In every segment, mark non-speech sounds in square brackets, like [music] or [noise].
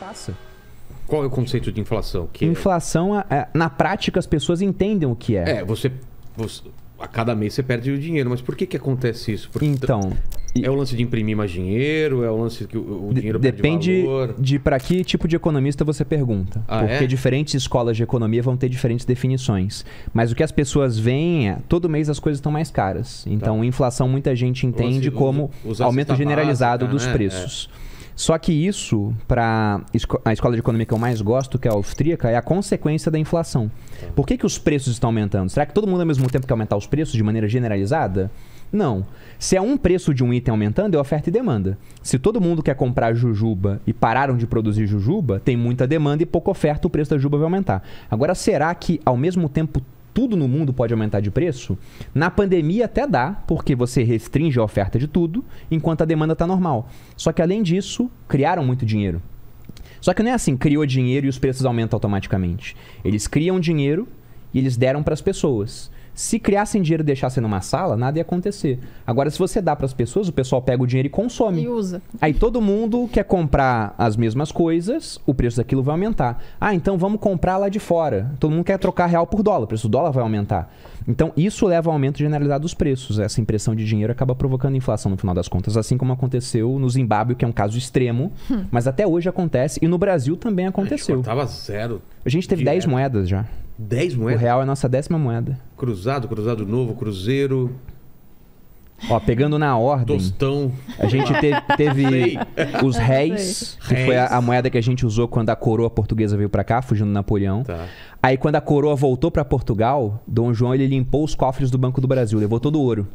passa. Qual é o conceito de inflação? Que é- inflação, é... na prática, as pessoas entendem o que é. É, você, você, A cada mês você perde o dinheiro, mas por que, que acontece isso? Porque então. É o lance de imprimir mais dinheiro? É o lance que o, o dinheiro Depende valor? de para que tipo de economista você pergunta. Ah, porque é? diferentes escolas de economia vão ter diferentes definições. Mas o que as pessoas veem é, todo mês as coisas estão mais caras. Então, tá. inflação muita gente entende lance, como aumento generalizado básica, dos né? É. preços. É. Só que isso, para a escola de economia que eu mais gosto, que é a austríaca, é a consequência da inflação. Tá. Por que, que os preços estão aumentando? Será que todo mundo ao mesmo tempo quer aumentar os preços de maneira generalizada? Não. Se é um preço de um item aumentando, é oferta e demanda. Se todo mundo quer comprar jujuba e pararam de produzir jujuba, tem muita demanda e pouca oferta, o preço da jujuba vai aumentar. Agora, será que ao mesmo tempo tudo no mundo pode aumentar de preço? Na pandemia até dá, porque você restringe a oferta de tudo, enquanto a demanda está normal. Só que além disso, criaram muito dinheiro. Só que não é assim, criou dinheiro e os preços aumentam automaticamente. Eles criam dinheiro e eles deram para as pessoas. Se criassem dinheiro e deixassem numa sala, nada ia acontecer. Agora, se você dá para as pessoas, o pessoal pega o dinheiro e consome. E usa. Aí todo mundo quer comprar as mesmas coisas, o preço daquilo vai aumentar. Ah, então vamos comprar lá de fora. Todo mundo quer trocar real por dólar, o preço do dólar vai aumentar. Então, isso leva ao aumento generalizado dos preços. Essa impressão de dinheiro acaba provocando inflação no final das contas, assim como aconteceu no Zimbábue, que é um caso extremo, hum. mas até hoje acontece e no Brasil também aconteceu. Tava zero. A gente teve 10 moedas já. 10 moedas? O real é a nossa décima moeda. Cruzado, cruzado novo, cruzeiro. Ó, pegando na ordem. Tostão. A gente te, teve os [laughs] réis, que foi a, a, moeda que a gente usou quando a coroa portuguesa veio para cá, fugindo do Napoleão. Tá. Aí quando a coroa voltou para Portugal, Dom João ele limpou os cofres do Banco do Brasil, levou todo o ouro.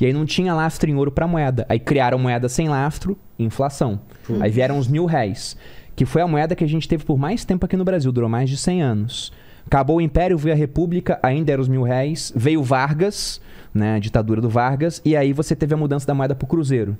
E aí não tinha lastro em ouro para moeda. Aí criaram moeda sem lastro, inflação. Aí vieram os mil réis, que foi a moeda que a gente teve por mais tempo aqui no Brasil, durou mais de 100 anos. Acabou o Império, veio a República, ainda era os mil réis. Veio Vargas, né? A ditadura do Vargas. E aí você teve a mudança da moeda pro Cruzeiro.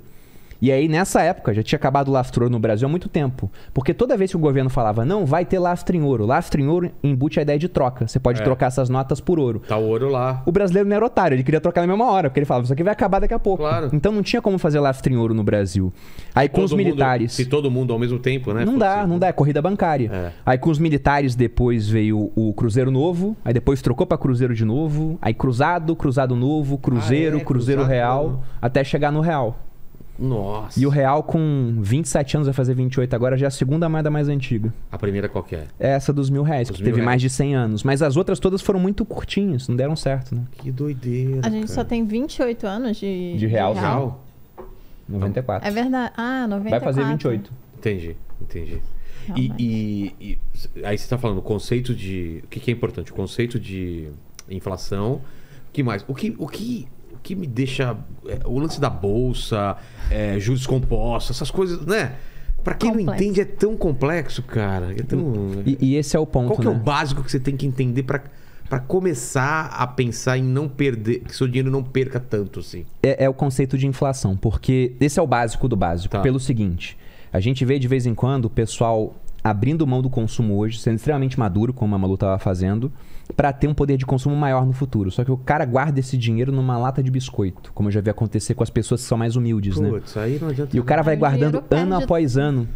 E aí, nessa época, já tinha acabado o lastro ouro no Brasil há muito tempo. Porque toda vez que o governo falava, não, vai ter lastro em ouro. Lastro em ouro embute a ideia de troca. Você pode é. trocar essas notas por ouro. Tá o ouro lá. O brasileiro não era otário, ele queria trocar na mesma hora, porque ele falava, isso aqui vai acabar daqui a pouco. Claro. Então não tinha como fazer lastro em ouro no Brasil. Aí todo com os mundo, militares. se todo mundo ao mesmo tempo, né? Não dá, assim, não dá, é corrida bancária. É. Aí com os militares depois veio o Cruzeiro Novo, aí depois trocou para Cruzeiro de novo, aí Cruzado, Cruzado Novo, Cruzeiro, ah, é, Cruzeiro cruzado. Real, até chegar no Real. Nossa. E o real com 27 anos vai fazer 28 agora, já é a segunda moeda mais antiga. A primeira qual é? É essa dos mil reais, que mil teve reais. mais de 100 anos. Mas as outras todas foram muito curtinhas, não deram certo, né? Que doideira, A gente cara. só tem 28 anos de... De real? De real. 94. Né? É verdade. Ah, 94. Vai fazer 28. Entendi, entendi. E, e, e, aí você está falando o conceito de. O que, que, é importante? O conceito de inflação. O que mais? O que, o que o que me deixa. É, o lance da bolsa, é, juros compostos, essas coisas, né? Pra quem complexo. não entende, é tão complexo, cara. É tão... E, e, esse é o ponto. Qual que né? é o né? básico que você tem que entender para para começar a pensar em não perder, que seu dinheiro não perca tanto assim? É, é o conceito de inflação, porque esse é o básico do básico. Tá. Pelo seguinte, a gente vê de vez em quando o pessoal abrindo mão do consumo hoje, sendo extremamente maduro, como a Malu estava fazendo, para ter um poder de consumo maior no futuro. Só que o cara guarda esse dinheiro numa lata de biscoito, como eu já vi acontecer com as pessoas que são mais humildes, né? Aí não adianta e o cara vai guardando ano após ano.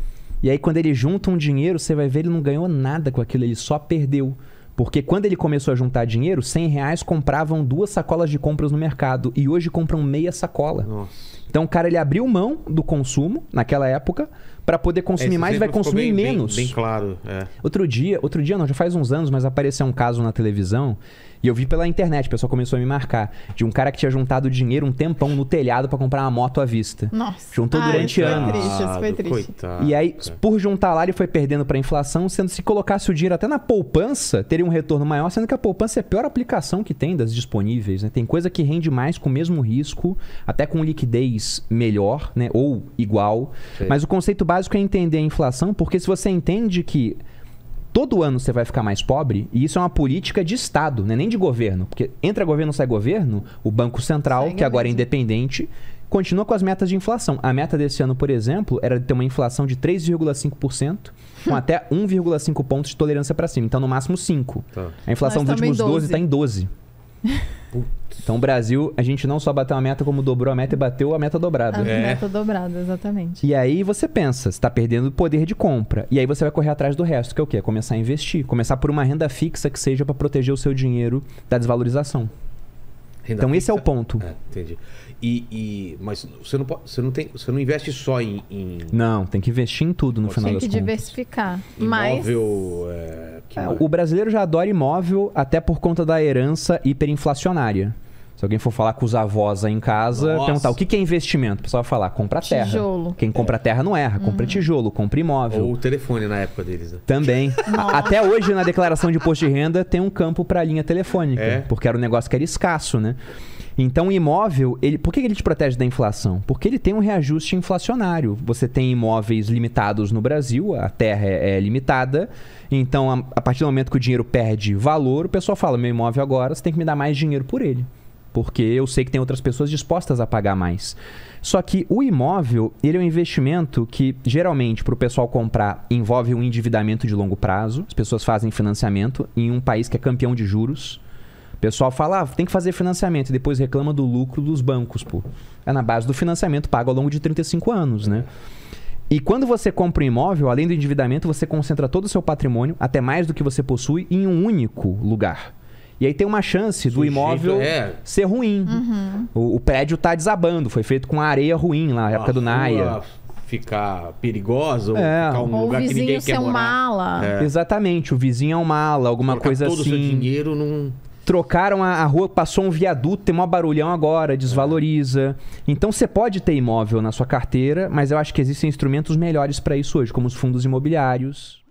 E aí, quando ele junta um dinheiro, você vai ver ele não ganhou nada com aquilo, ele só perdeu. Porque quando ele começou a juntar dinheiro, 100 reais compravam duas sacolas de compras no mercado. E hoje compram meia sacola. Nossa. Então o cara ele abriu mão do consumo naquela época para poder consumir é, mais vai consumir bem, menos. Bem, bem claro. É. Outro dia, outro dia não, já faz uns anos, mas apareceu um caso na televisão e eu vi pela internet, o pessoal começou a me marcar, de um cara que tinha juntado dinheiro um tempão no telhado para comprar uma moto à vista. Nossa. Juntou ah, durante isso anos. Foi triste, isso foi triste. Coitado. E aí, por juntar lá, ele foi perdendo pra inflação, sendo se colocasse o dinheiro até na poupança, teria um retorno maior, sendo que a poupança é a pior aplicação que tem das disponíveis, né? Tem coisa que rende mais com o mesmo risco, até com liquidez melhor, né? Ou igual. Mas o conceito básico é entender a inflação, porque se você entende que todo ano você vai ficar mais pobre, e isso é uma política de Estado, né? nem de governo. Porque entra governo, sai governo, o Banco Central, que agora é mesmo. é independente, continua com as metas de inflação. A meta desse ano, por exemplo, era de ter uma inflação de 3,5%, com até 1,5 pontos de tolerância para cima. Então, no máximo 5. Tá. A inflação dos últimos 12 está em 12. [laughs] Putz. Então, Brasil, a gente não só bateu a meta, como dobrou a meta e bateu a meta dobrada. A é. meta dobrada, exatamente. E aí você pensa, você está perdendo o poder de compra. E aí você vai correr atrás do resto, que é o quê? começar a investir. Começar por uma renda fixa que seja para proteger o seu dinheiro da desvalorização. Renda então, fixa? esse é o ponto. É, entendi. E, e, mas você não, você, não tem, você não investe só em, em... Não, tem que investir em tudo no final das contas. Tem que diversificar. Imóvel, mas... É é, o brasileiro já adora imóvel até por conta da herança hiperinflacionária. Se alguém for falar com os avós aí em casa, Nossa. perguntar o que, é investimento, o pessoal vai falar, compra terra. Tijolo. Quem compra é. terra não erra, compra hum. tijolo, compra imóvel. Ou o telefone na época deles. Né? Também. [laughs] Até hoje na declaração de imposto de renda tem um campo para linha telefônica, é? porque era um negócio que era escasso, né? Então, o imóvel, ele, por que ele te protege da inflação? Porque ele tem um reajuste inflacionário. Você tem imóveis limitados no Brasil, a terra é, é limitada. Então, a, a, partir do momento que o dinheiro perde valor, o pessoal fala: meu imóvel agora, você tem que me dar mais dinheiro por ele. Porque eu sei que tem outras pessoas dispostas a pagar mais. Só que o imóvel, ele é um investimento que, geralmente, para o pessoal comprar, envolve um endividamento de longo prazo. As pessoas fazem financiamento em um país que é campeão de juros pessoal fala, ah, tem que fazer financiamento e depois reclama do lucro dos bancos, pô. É na base do financiamento pago ao longo de 35 anos, né? E quando você compra um imóvel, além do endividamento, você concentra todo o seu patrimônio, até mais do que você possui, em um único lugar. E aí tem uma chance do Sujeito imóvel é. ser ruim. Uhum. O, o, prédio tá desabando, foi feito com areia ruim lá, na época do Naia ficar perigosa ou é. ficar um ou lugar que ninguém quer morar. mala. É. Exatamente, o vizinho é um mala, alguma Colocar coisa todo assim. todo o seu assim. dinheiro num trocaram a, a, rua, passou um viaduto, tem maior barulhão agora, desvaloriza. Então você pode ter imóvel na sua carteira, mas eu acho que existem instrumentos melhores para isso hoje, como os fundos imobiliários,